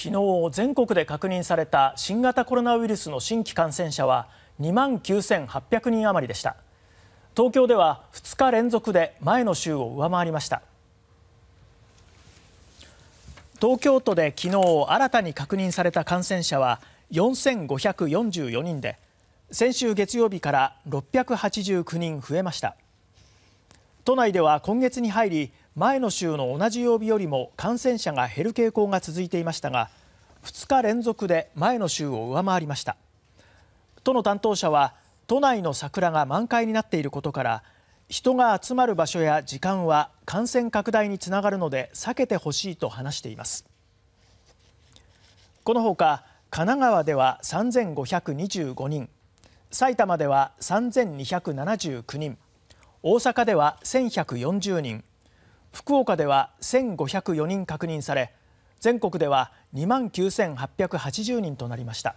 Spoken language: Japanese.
昨日全国で確認された新型コロナウイルスの新規感染者は2万9800人余りでした東京では2日連続で前の週を上回りました東京都で昨日新たに確認された感染者は4544人で先週月曜日から689人増えました都内では今月に入り前の週の同じ曜日よりも感染者が減る傾向が続いていましたが2日連続で前の週を上回りました都の担当者は都内の桜が満開になっていることから人が集まる場所や時間は感染拡大につながるので避けてほしいと話していますこのほか神奈川では3525人埼玉では3279人大阪では1140人福岡では1504人確認され全国では2万9880人となりました。